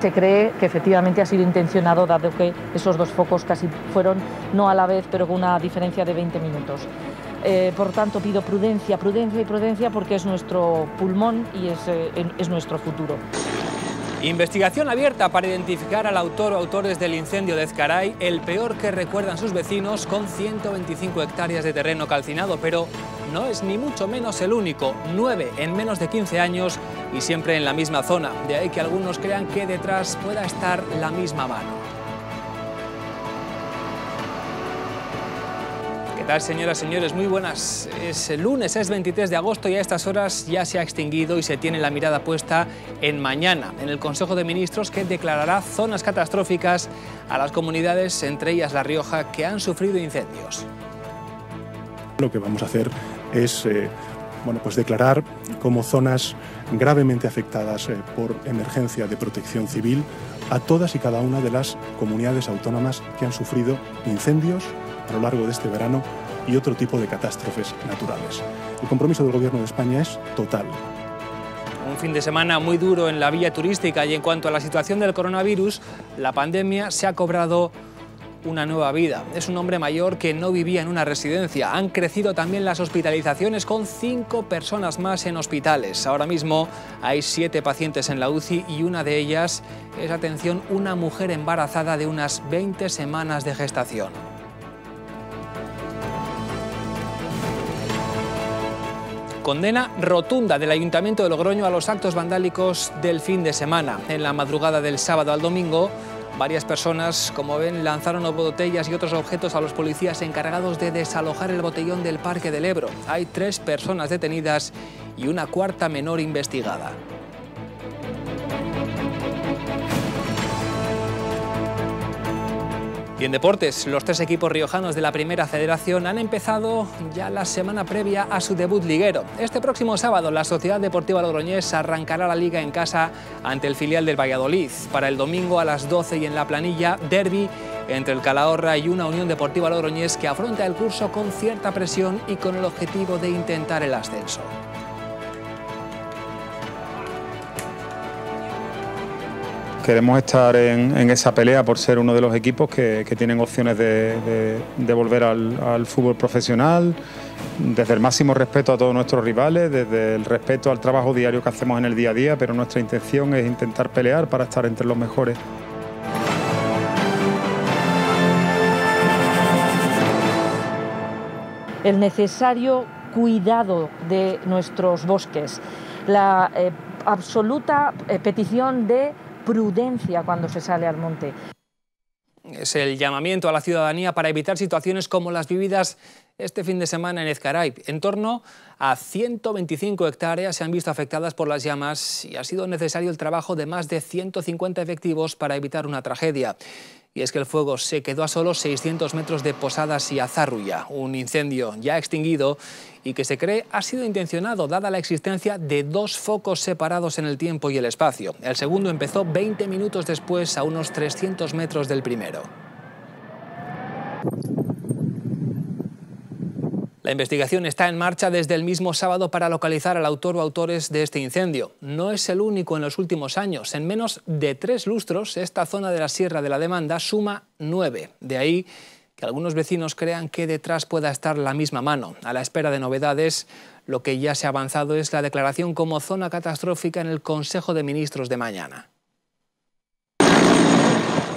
Se cree que efectivamente ha sido intencionado, dado que esos dos focos casi fueron no a la vez, pero con una diferencia de 20 minutos. Eh, por tanto, pido prudencia, prudencia y prudencia porque es nuestro pulmón y es eh, nuestro futuro. Investigación abierta para identificar al autor o autores del incendio de Ezcaray, el peor que recuerdan sus vecinos con 125 hectáreas de terreno calcinado, pero no es ni mucho menos el único, nueve en menos de 15 años y siempre en la misma zona, de ahí que algunos crean que detrás pueda estar la misma mano. señoras y señores? Muy buenas. Es lunes, es 23 de agosto y a estas horas ya se ha extinguido y se tiene la mirada puesta en mañana, en el Consejo de Ministros que declarará zonas catastróficas a las comunidades, entre ellas La Rioja, que han sufrido incendios. Lo que vamos a hacer es eh, bueno, pues declarar como zonas gravemente afectadas eh, por emergencia de protección civil a todas y cada una de las comunidades autónomas que han sufrido incendios a lo largo de este verano y otro tipo de catástrofes naturales. El compromiso del Gobierno de España es total. Un fin de semana muy duro en la villa turística y en cuanto a la situación del coronavirus, la pandemia se ha cobrado una nueva vida. Es un hombre mayor que no vivía en una residencia. Han crecido también las hospitalizaciones con cinco personas más en hospitales. Ahora mismo hay siete pacientes en la UCI y una de ellas es, atención, una mujer embarazada de unas 20 semanas de gestación. condena rotunda del Ayuntamiento de Logroño a los actos vandálicos del fin de semana. En la madrugada del sábado al domingo, varias personas, como ven, lanzaron botellas y otros objetos a los policías encargados de desalojar el botellón del Parque del Ebro. Hay tres personas detenidas y una cuarta menor investigada. Y en deportes, los tres equipos riojanos de la Primera Federación han empezado ya la semana previa a su debut liguero. Este próximo sábado, la Sociedad Deportiva Logroñés arrancará la liga en casa ante el filial del Valladolid. Para el domingo a las 12 y en la planilla, derby entre el Calahorra y una Unión Deportiva Logroñés que afronta el curso con cierta presión y con el objetivo de intentar el ascenso. queremos estar en, esa pelea por ser uno de los equipos que, tienen opciones de, volver al, fútbol profesional, desde el máximo respeto a todos nuestros rivales, desde el respeto al trabajo diario que hacemos en el día a día, pero nuestra intención es intentar pelear para estar entre los mejores. El necesario cuidado de nuestros bosques, la eh, absoluta eh, petición de prudencia cuando se sale al monte. Es el llamamiento a la ciudadanía para evitar situaciones como las vividas este fin de semana en Ezcaray. En torno a 125 hectáreas se han visto afectadas por las llamas y ha sido necesario el trabajo de más de 150 efectivos para evitar una tragedia. Y es que el fuego se quedó a solo 600 metros de Posadas y Azarrulla, un incendio ya extinguido y que se cree ha sido intencionado dada la existencia de dos focos separados en el tiempo y el espacio. El segundo empezó 20 minutos después a unos 300 metros del primero. La investigación está en marcha desde el mismo sábado para localizar al autor o autores de este incendio. No es el único en los últimos años. En menos de tres lustros, esta zona de la Sierra de la Demanda suma nueve. De ahí que algunos vecinos crean que detrás pueda estar la misma mano. A la espera de novedades, lo que ya se ha avanzado es la declaración como zona catastrófica en el Consejo de Ministros de mañana.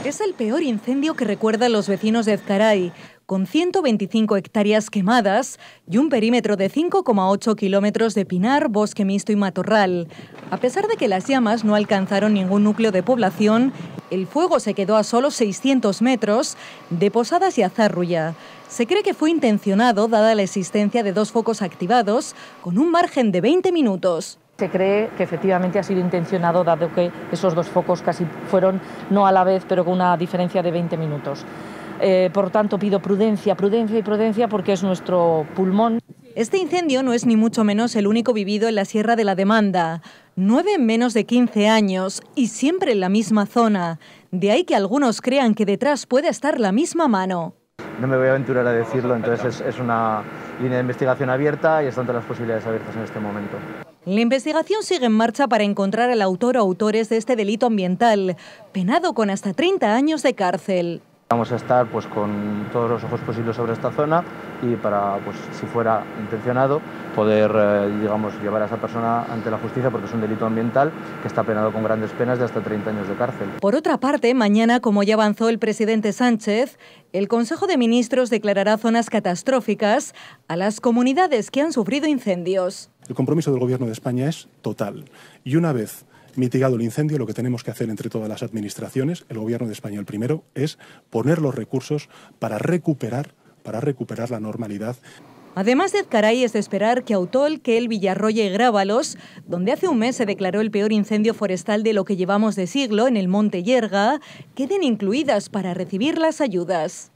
Es el peor incendio que recuerdan los vecinos de Ezcaray con 125 hectáreas quemadas y un perímetro de 5,8 kilómetros de pinar, bosque mixto y matorral. A pesar de que las llamas no alcanzaron ningún núcleo de población, el fuego se quedó a solo 600 metros de Posadas y Azarrulla. Se cree que fue intencionado dada la existencia de dos focos activados con un margen de 20 minutos. Se cree que efectivamente ha sido intencionado, dado que esos dos focos casi fueron no a la vez, pero con una diferencia de 20 minutos. Eh, por tanto, pido prudencia, prudencia y prudencia porque es nuestro pulmón. Este incendio no es ni mucho menos el único vivido en la Sierra de la Demanda. Nueve en menos de 15 años y siempre en la misma zona. De ahí que algunos crean que detrás puede estar la misma mano. No me voy a aventurar a decirlo, entonces es, es una línea de investigación abierta y están todas las posibilidades abiertas en este momento. La investigación sigue en marcha para encontrar al autor o autores de este delito ambiental, penado con hasta 30 años de cárcel. Vamos a estar pues, con todos los ojos posibles sobre esta zona y para, pues, si fuera intencionado, poder eh, llevar a esa persona ante la justicia porque es un delito ambiental que está penado con grandes penas de hasta 30 años de cárcel. Por otra parte, mañana, como ya avanzó el presidente Sánchez, el Consejo de Ministros declarará zonas catastróficas a las comunidades que han sufrido incendios. El compromiso del Gobierno de España es total y una vez mitigado el incendio, lo que tenemos que hacer entre todas las administraciones, el Gobierno de España el primero, es poner los recursos para recuperar, para recuperar la normalidad. Además de Ezcaray es de esperar que Autol, que el Villarroya y Grábalos, donde hace un mes se declaró el peor incendio forestal de lo que llevamos de siglo en el Monte Yerga, queden incluidas para recibir las ayudas.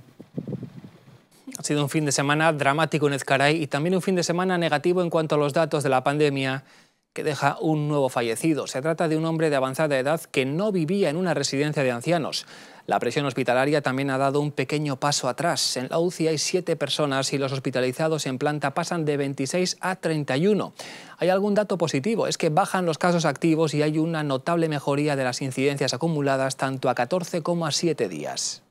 Ha sido un fin de semana dramático en Ezcaray y también un fin de semana negativo en cuanto a los datos de la pandemia que deja un nuevo fallecido. Se trata de un hombre de avanzada edad que no vivía en una residencia de ancianos. La presión hospitalaria también ha dado un pequeño paso atrás. En la UCI hay siete personas y los hospitalizados en planta pasan de 26 a 31. Hay algún dato positivo, es que bajan los casos activos y hay una notable mejoría de las incidencias acumuladas tanto a 14 como a 7 días.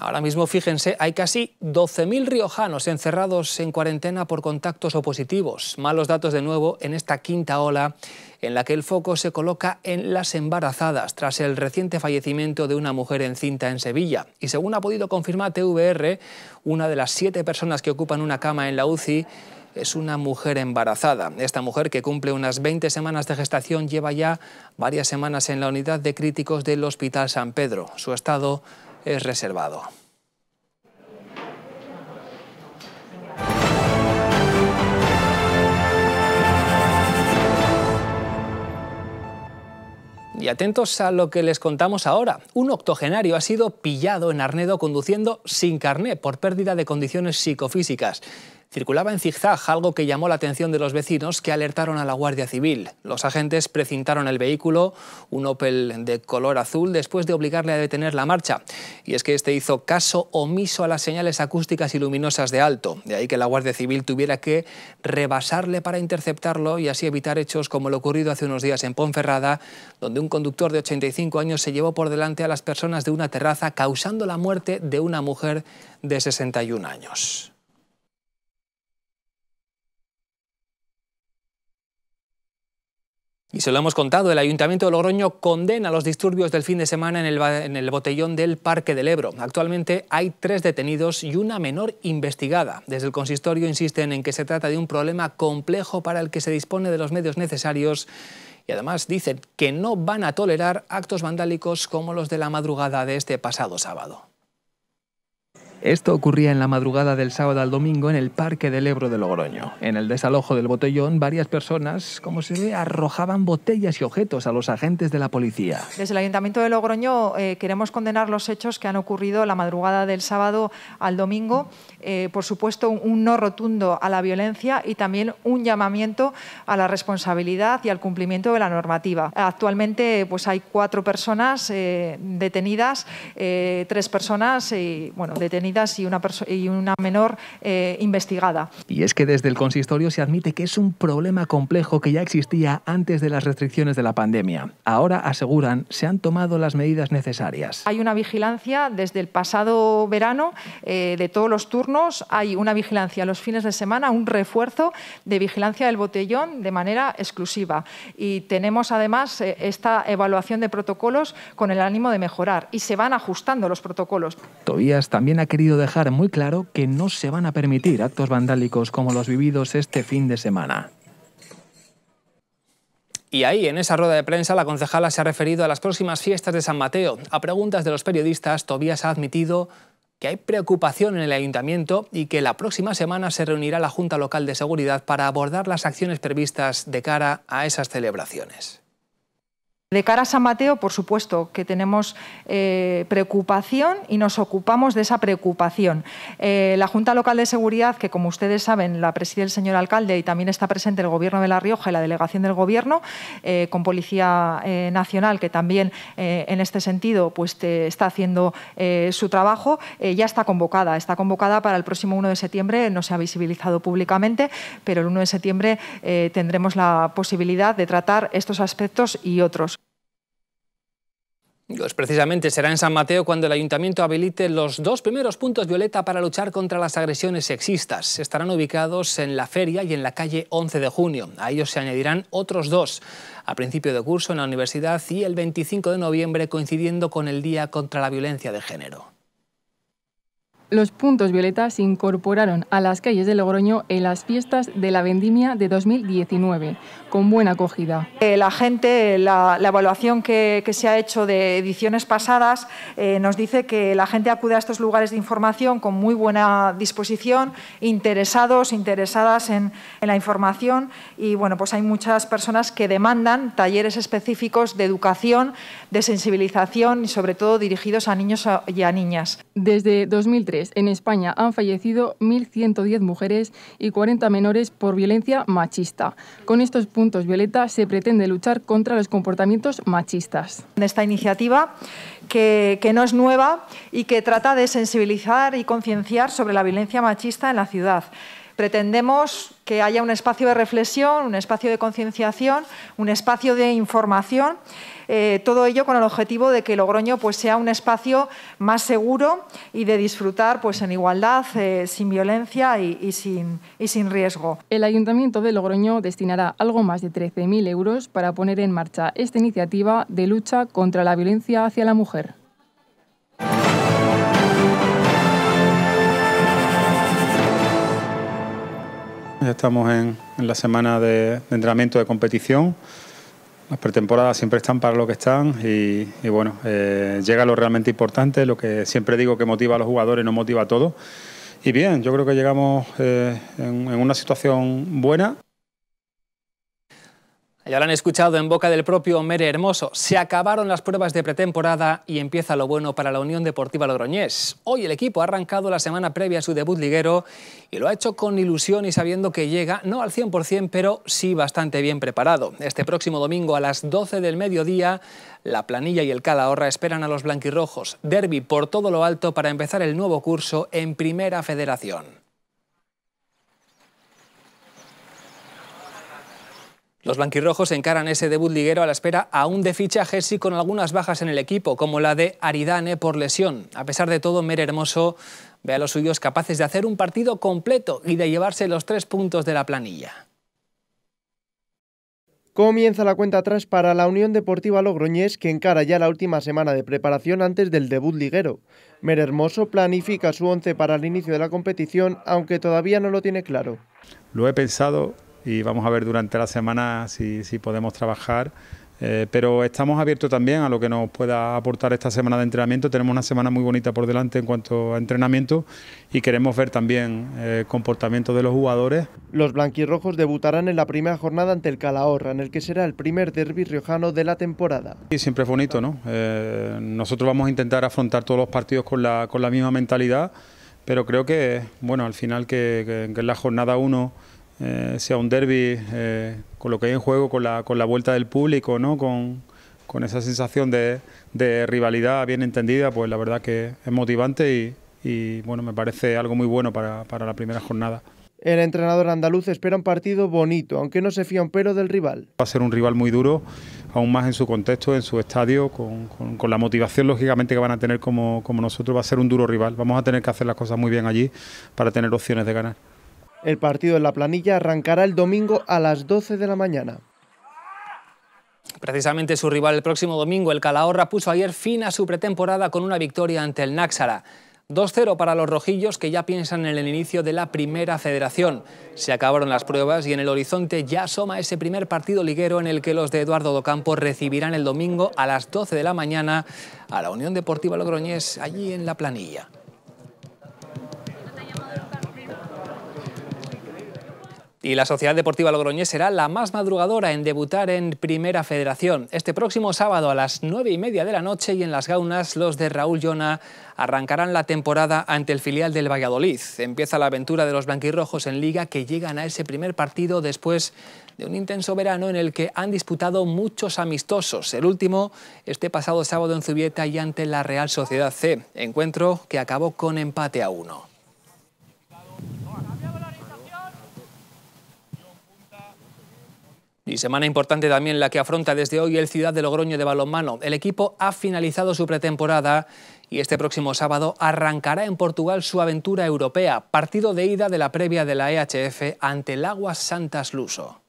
Ahora mismo, fíjense, hay casi 12.000 riojanos encerrados en cuarentena por contactos o positivos. Malos datos de nuevo en esta quinta ola en la que el foco se coloca en las embarazadas tras el reciente fallecimiento de una mujer encinta en Sevilla. Y según ha podido confirmar TVR, una de las siete personas que ocupan una cama en la UCI es una mujer embarazada. Esta mujer, que cumple unas 20 semanas de gestación, lleva ya varias semanas en la unidad de críticos del Hospital San Pedro. Su estado es reservado. Y atentos a lo que les contamos ahora. Un octogenario ha sido pillado en Arnedo conduciendo sin carné por pérdida de condiciones psicofísicas circulaba en zigzag, algo que llamó la atención de los vecinos que alertaron a la Guardia Civil. Los agentes precintaron el vehículo, un Opel de color azul, después de obligarle a detener la marcha. Y es que este hizo caso omiso a las señales acústicas y luminosas de alto, de ahí que la Guardia Civil tuviera que rebasarle para interceptarlo y así evitar hechos como lo ocurrido hace unos días en Ponferrada, donde un conductor de 85 años se llevó por delante a las personas de una terraza causando la muerte de una mujer de 61 años. Y se lo hemos contado, el Ayuntamiento de Logroño condena los disturbios del fin de semana en el, en el, botellón del Parque del Ebro. Actualmente hay tres detenidos y una menor investigada. Desde el consistorio insisten en que se trata de un problema complejo para el que se dispone de los medios necesarios y además dicen que no van a tolerar actos vandálicos como los de la madrugada de este pasado sábado. Esto ocurría en la madrugada del sábado al domingo en el Parque del Ebro de Logroño. En el desalojo del botellón, varias personas, como se ve, arrojaban botellas y objetos a los agentes de la policía. Desde el Ayuntamiento de Logroño eh, queremos condenar los hechos que han ocurrido la madrugada del sábado al domingo. Eh, por supuesto, un, no rotundo a la violencia y también un llamamiento a la responsabilidad y al cumplimiento de la normativa. Actualmente pues, hay cuatro personas eh, detenidas, tres personas bueno, detenidas y una, y una menor eh, investigada. Y es que desde el consistorio se admite que es un problema complejo que ya existía antes de las restricciones de la pandemia. Ahora, aseguran, se han tomado las medidas necesarias. Hay una vigilancia desde el pasado verano eh, de todos los turnos, hay una vigilancia los fines de semana, un refuerzo de vigilancia del botellón de manera exclusiva. Y tenemos además eh, esta evaluación de protocolos con el ánimo de mejorar y se van ajustando los protocolos. Tobías también ha querido dejar muy claro que no se van a permitir actos vandálicos como los vividos este fin de semana. Y ahí, en esa rueda de prensa, la concejala se ha referido a las próximas fiestas de San Mateo. A preguntas de los periodistas, Tobías ha admitido que hay preocupación en el ayuntamiento y que la próxima semana se reunirá la Junta Local de Seguridad para abordar las acciones previstas de cara a esas celebraciones. De cara a San Mateo, por supuesto que tenemos eh, preocupación y nos ocupamos de esa preocupación. Eh, la Junta Local de Seguridad, que como ustedes saben la preside el señor alcalde y también está presente el Gobierno de La Rioja y la delegación del Gobierno, eh, con Policía Nacional, que también en este sentido pues, está haciendo su trabajo, ya está convocada. Está convocada para el próximo 1 de septiembre, no se ha visibilizado públicamente, pero el 1 de septiembre tendremos la posibilidad de tratar estos aspectos y otros. Pues precisamente será en San Mateo cuando el ayuntamiento habilite los dos primeros puntos violeta para luchar contra las agresiones sexistas. Estarán ubicados en la feria y en la calle 11 de junio. A ellos se añadirán otros dos a principio de curso en la universidad y el 25 de noviembre coincidiendo con el Día contra la Violencia de Género. Los puntos violetas se incorporaron a las calles de Logroño en las fiestas de la vendimia de 2019, con buena acogida. Eh, la gente, la, evaluación que, se ha hecho de ediciones pasadas eh, nos dice que la gente acude a estos lugares de información con muy buena disposición, interesados, interesadas en, la información y bueno, pues hay muchas personas que demandan talleres específicos de educación, de sensibilización y sobre todo dirigidos a niños y a niñas. Desde 2013 en España han fallecido 1.110 mujeres y 40 menores por violencia machista. Con estos puntos, Violeta, se pretende luchar contra los comportamientos machistas. Esta iniciativa, que no es nueva y que trata de sensibilizar y concienciar sobre la violencia machista en la ciudad. Pretendemos que haya un espacio de reflexión, un espacio de concienciación, un espacio de información, eh, todo ello con el objetivo de que Logroño pues, sea un espacio más seguro y de disfrutar pues, en igualdad, eh, sin violencia y, sin, y sin riesgo. El Ayuntamiento de Logroño destinará algo más de 13.000 euros para poner en marcha esta iniciativa de lucha contra la violencia hacia la mujer. estamos en, la semana de, entrenamiento de competición. Las pretemporadas siempre están para lo que están y, bueno, eh, llega lo realmente importante, lo que siempre digo que motiva a los jugadores, no motiva a todos. Y bien, yo creo que llegamos eh, en una situación buena. Ya lo han escuchado en boca del propio Mere Hermoso. Se acabaron las pruebas de pretemporada y empieza lo bueno para la Unión Deportiva Logroñés. Hoy el equipo ha arrancado la semana previa a su debut liguero y lo ha hecho con ilusión y sabiendo que llega, no al 100%, pero sí bastante bien preparado. Este próximo domingo a las 12 del mediodía, la planilla y el Calahorra esperan a los blanquirrojos. Derby por todo lo alto para empezar el nuevo curso en Primera Federación. Los blanquirrojos encaran ese debut liguero a la espera aún de fichajes y con algunas bajas en el equipo, como la de Aridane por lesión. A pesar de todo, Mer Hermoso ve a los suyos capaces de hacer un partido completo y de llevarse los tres puntos de la planilla. Comienza la cuenta atrás para la Unión Deportiva Logroñés, que encara ya la última semana de preparación antes del debut liguero. Mer Hermoso planifica su once para el inicio de la competición, aunque todavía no lo tiene claro. Lo he pensado y vamos a ver durante la semana si, podemos trabajar. Eh, pero estamos abiertos también a lo que nos pueda aportar esta semana de entrenamiento. Tenemos una semana muy bonita por delante en cuanto a entrenamiento y queremos ver también eh, comportamiento de los jugadores. Los blanquirrojos debutarán en la primera jornada ante el Calahorra, en el que será el primer derby riojano de la temporada. Y siempre es bonito, ¿no? Eh, nosotros vamos a intentar afrontar todos los partidos con la, con la misma mentalidad, pero creo que, bueno, al final que, que, la jornada 1... Eh, sea un derby, eh, con lo que hay en juego, con la, vuelta del público, ¿no? con, esa sensación de, rivalidad bien entendida, pues la verdad que es motivante y, bueno, me parece algo muy bueno para, la primera jornada. El entrenador andaluz espera un partido bonito, aunque no se fía un pero del rival. Va a ser un rival muy duro, aún más en su contexto, en su estadio, con, la motivación lógicamente que van a tener como, como nosotros. Va a ser un duro rival. Vamos a tener que hacer las cosas muy bien allí para tener opciones de ganar. El partido en la planilla arrancará el domingo a las 12 de la mañana. Precisamente su rival el próximo domingo, el Calahorra, puso ayer fin a su pretemporada con una victoria ante el Náxara. 2-0 para los rojillos que ya piensan en el inicio de la primera federación. Se acabaron las pruebas y en el horizonte ya asoma ese primer partido liguero en el que los de Eduardo Docampo recibirán el domingo a las 12 de la mañana a la Unión Deportiva Logroñés allí en la planilla. Y la Sociedad Deportiva Logroñés será la más madrugadora en debutar en Primera Federación. Este próximo sábado a las 9 y media de la noche y en Las Gaunas, los de Raúl Llona arrancarán la temporada ante el filial del Valladolid. Empieza la aventura de los blanquirrojos en Liga que llegan a ese primer partido después de un intenso verano en el que han disputado muchos amistosos. El último este pasado sábado en Zubieta y ante la Real Sociedad C. Encuentro que acabó con empate a uno. Y semana importante también la que afronta desde hoy el Ciudad de Logroño de balonmano. El equipo ha finalizado su pretemporada y este próximo sábado arrancará en Portugal su aventura europea, partido de ida de la previa de la EHF ante el Aguas Santas Luso.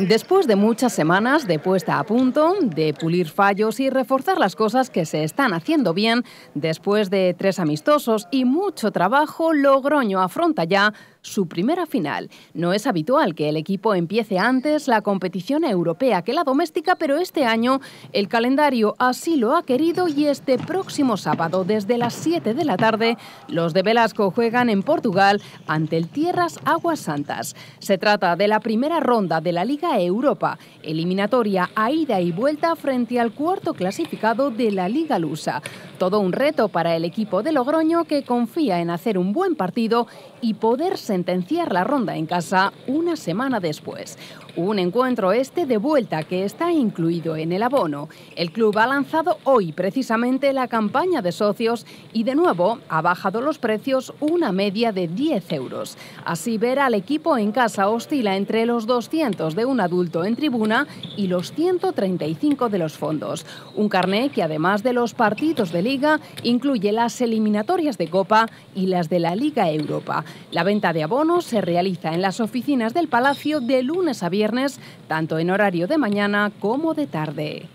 Después de muchas semanas de puesta a punto, de pulir fallos y reforzar las cosas que se están haciendo bien, después de tres amistosos y mucho trabajo, Logroño afronta ya su primera final. No es habitual que el equipo empiece antes la competición europea que la doméstica, pero este año el calendario así lo ha querido y este próximo sábado desde las 7 de la tarde los de Velasco juegan en Portugal ante el Tierras Aguas Santas. Se trata de la primera ronda de la Liga Europa, eliminatoria a ida y vuelta frente al cuarto clasificado de la Liga Lusa. Todo un reto para el equipo de Logroño que confía en hacer un buen partido y poder sentenciar la ronda en casa una semana después. Un encuentro este de vuelta que está incluido en el abono. El club ha lanzado hoy precisamente la campaña de socios y de nuevo ha bajado los precios una media de 10 euros. Así ver al equipo en casa oscila entre los 200 de un adulto en tribuna y los 135 de los fondos. Un carné que además de los partidos de liga incluye las eliminatorias de Copa y las de la Liga Europa. La venta de abonos se realiza en las oficinas del Palacio de lunes a viernes, tanto en horario de mañana como de tarde.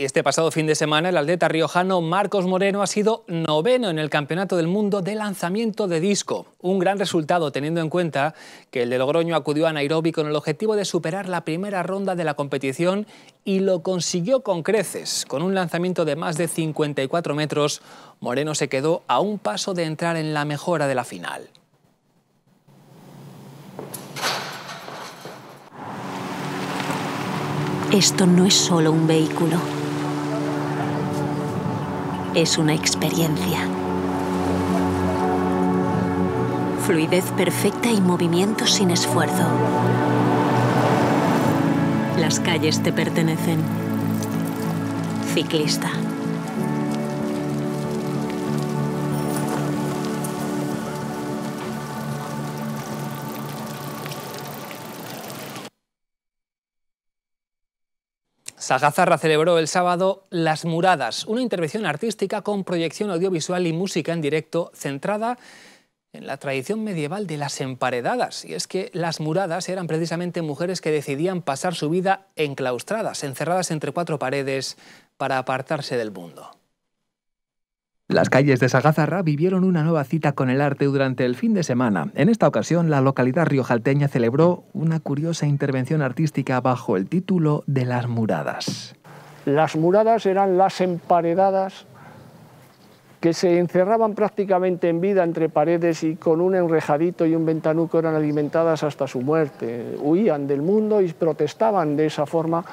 Y este pasado fin de semana el atleta riojano Marcos Moreno ha sido noveno en el Campeonato del Mundo de Lanzamiento de Disco. Un gran resultado teniendo en cuenta que el de Logroño acudió a Nairobi con el objetivo de superar la primera ronda de la competición y lo consiguió con creces. Con un lanzamiento de más de 54 metros, Moreno se quedó a un paso de entrar en la mejora de la final. Esto no es solo un vehículo es una experiencia. Fluidez perfecta y movimiento sin esfuerzo. Las calles te pertenecen. Ciclista. gazarra celebró el sábado Las Muradas, una intervención artística con proyección audiovisual y música en directo centrada en la tradición medieval de las emparedadas. Y es que las muradas eran precisamente mujeres que decidían pasar su vida enclaustradas, encerradas entre cuatro paredes para apartarse del mundo. Las calles de Sagazarra vivieron una nueva cita con el arte durante el fin de semana. En esta ocasión, la localidad riojalteña celebró una curiosa intervención artística bajo el título de Las Muradas. Las muradas eran las emparedadas que se encerraban prácticamente en vida entre paredes y con un enrejadito y un ventanuco eran alimentadas hasta su muerte. Huían del mundo y protestaban de esa forma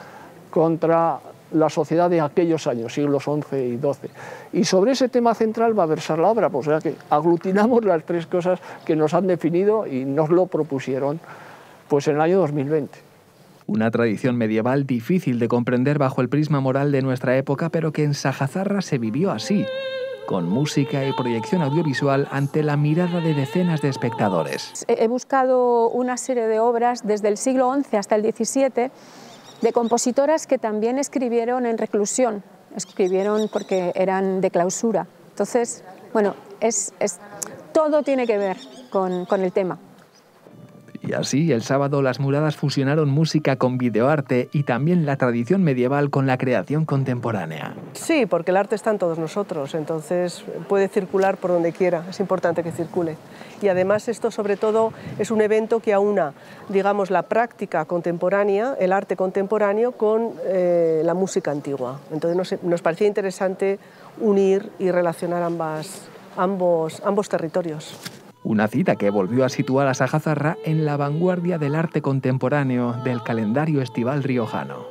contra la sociedad de aquellos años, siglos XI y XII. Y sobre ese tema central va a versar la obra, pues o sea que aglutinamos las tres cosas que nos han definido y nos lo propusieron pues en el año 2020. Una tradición medieval difícil de comprender bajo el prisma moral de nuestra época, pero que en Sajazarra se vivió así, con música y proyección audiovisual ante la mirada de decenas de espectadores. He buscado una serie de obras desde el siglo XI hasta el XVII de compositoras que también escribieron en reclusión, escribieron porque eran de clausura. Entonces, bueno, es, es todo tiene que ver con, con el tema. Y así, el sábado las muradas fusionaron música con videoarte y también la tradición medieval con la creación contemporánea. Sí, porque el arte está en todos nosotros, entonces puede circular por donde quiera, es importante que circule. Y además esto sobre todo es un evento que aúna, digamos, la práctica contemporánea, el arte contemporáneo con eh, la música antigua. Entonces nos, parecía interesante unir y relacionar ambos territorios. Una cita que volvió a situar a Sajazarra en la vanguardia del arte contemporáneo del calendario estival riojano.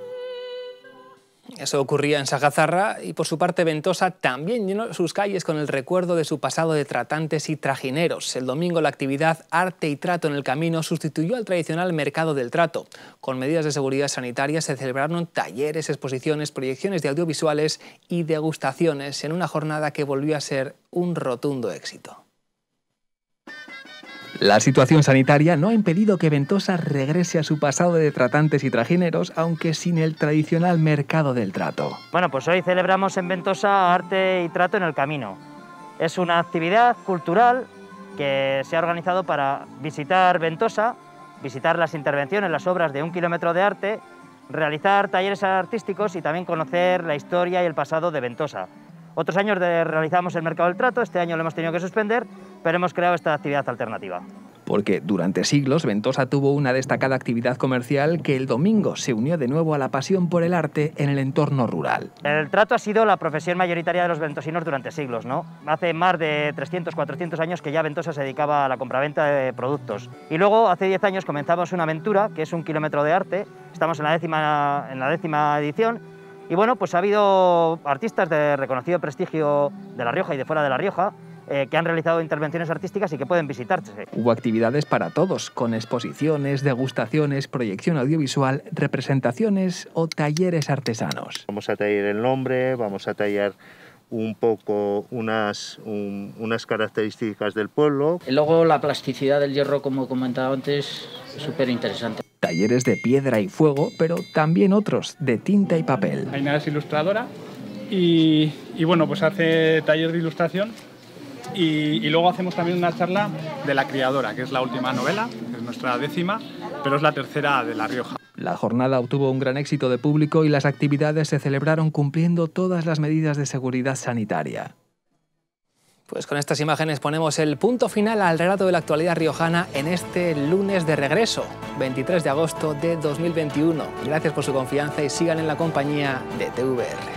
Eso ocurría en Sagazarra y por su parte Ventosa también llenó sus calles con el recuerdo de su pasado de tratantes y trajineros. El domingo la actividad Arte y Trato en el Camino sustituyó al tradicional Mercado del Trato. Con medidas de seguridad sanitaria se celebraron talleres, exposiciones, proyecciones de audiovisuales y degustaciones en una jornada que volvió a ser un rotundo éxito. La situación sanitaria no ha impedido que Ventosa regrese a su pasado de tratantes y trajineros, aunque sin el tradicional mercado del trato. Bueno, pues hoy celebramos en Ventosa Arte y Trato en el Camino. Es una actividad cultural que se ha organizado para visitar Ventosa, visitar las intervenciones, las obras de un kilómetro de arte, realizar talleres artísticos y también conocer la historia y el pasado de Ventosa. Otros años realizamos el mercado del trato, este año lo hemos tenido que suspender, pero hemos creado esta actividad alternativa porque durante siglos Ventosa tuvo una destacada actividad comercial que el domingo se unió de nuevo a la pasión por el arte en el entorno rural. El trato ha sido la profesión mayoritaria de los ventosinos durante siglos, ¿no? Hace más de 300, 400 años que ya Ventosa se dedicaba a la compraventa de productos. Y luego, hace 10 años, comenzamos una aventura, que es un kilómetro de arte, estamos en la décima, en la décima edición, y bueno, pues ha habido artistas de reconocido prestigio de La Rioja y de fuera de La Rioja, eh, que han realizado intervenciones artísticas y que pueden visitarse. Hubo actividades para todos, con exposiciones, degustaciones, proyección audiovisual, representaciones o talleres artesanos. Vamos a tallar el nombre, vamos a tallar un poco unas, unas características del pueblo. Y luego la plasticidad del hierro, como comentaba antes, súper interesante. Talleres de piedra y fuego, pero también otros de tinta y papel. Aina es ilustradora y, bueno, pues hace taller de ilustración y, luego hacemos también una charla de La Criadora, que es la última novela, es nuestra décima, pero es la tercera de La Rioja. La jornada obtuvo un gran éxito de público y las actividades se celebraron cumpliendo todas las medidas de seguridad sanitaria. Pues con estas imágenes ponemos el punto final al relato de la actualidad riojana en este lunes de regreso, 23 de agosto de 2021. Gracias por su confianza y sigan en la compañía de TVR.